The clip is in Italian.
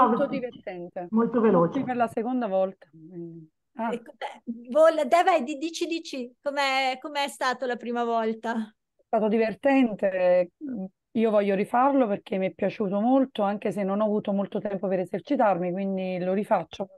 molto divertente. Molto veloce. Per la seconda volta. Ah. Ecco, Deve, dici, dici, com'è, com'è stato la prima volta? È stato divertente, io voglio rifarlo perché mi è piaciuto molto, anche se non ho avuto molto tempo per esercitarmi, quindi lo rifaccio.